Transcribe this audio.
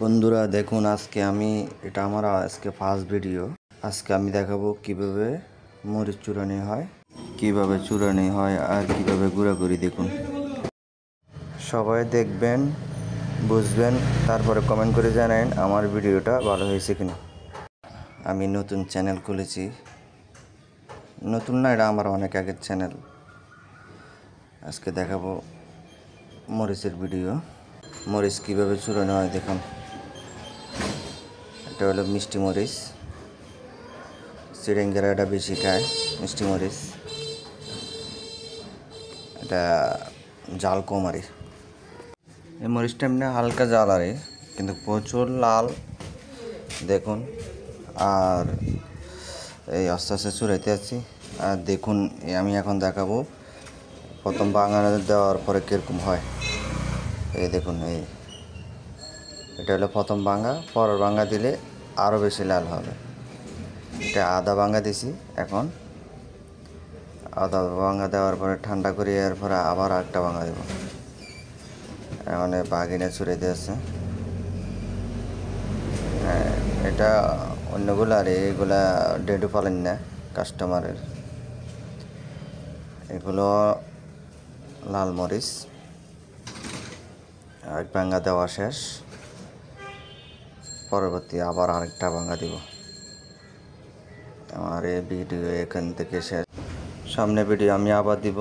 বন্ধুরা দেখুন আজকে আমি এটা আমার আজকে ফার্স্ট ভিডিও আজকে আমি দেখাবো কিভাবে মরিচ চূড়ানি হয় কিভাবে চূড়ানি হয় আর কিভাবে ঘোরাঘুরি দেখুন সবাই দেখবেন বুঝবেন তারপরে কমেন্ট করে জানেন আমার ভিডিওটা ভালো হয়েছে কিনা আমি নতুন চ্যানেল খুলেছি নতুন না এটা আমার অনেক আগের চ্যানেল আজকে দেখাবো মরিচের ভিডিও মরিচ কীভাবে চূড়ানো হয় দেখুন একটা হলো মিষ্টি মরিচ সিরেঙ্গেরা এটা বেশি খায় মিষ্টি মরিচ এটা জাল কম আর এই মরিচটা এমনি হালকা জাল আর কিন্তু প্রচুর লাল দেখুন আর এই আস্তে আস্তে চুরাইতে আছি আর দেখুন আমি এখন দেখাবো প্রথম বাঙালি দেওয়ার পরে কীরকম হয় এই দেখুন এই এটা হলো প্রথম ভাঙা পরের ভাঙা দিলে আরও বেশি লাল হবে এটা আদা ভাঙা দিছি এখন আদা ভাঙা দেওয়ার পরে ঠান্ডা করে এর পরে আবার একটা ভাঙা দেব এখন বাগিনে ছুড়ে দিয়েছে হ্যাঁ, এটা অন্যগুলো আর এইগুলা ডেডু পালেন না কাস্টমারের এগুলো লাল মরিচ এক বাঙ্গা দেওয়া শেষ পরবর্তী আবার আরেকটা ভাঙা দিব আমার এই ভিডিও এখান থেকে শেষ সামনে ভিডিও আমি আবার দিব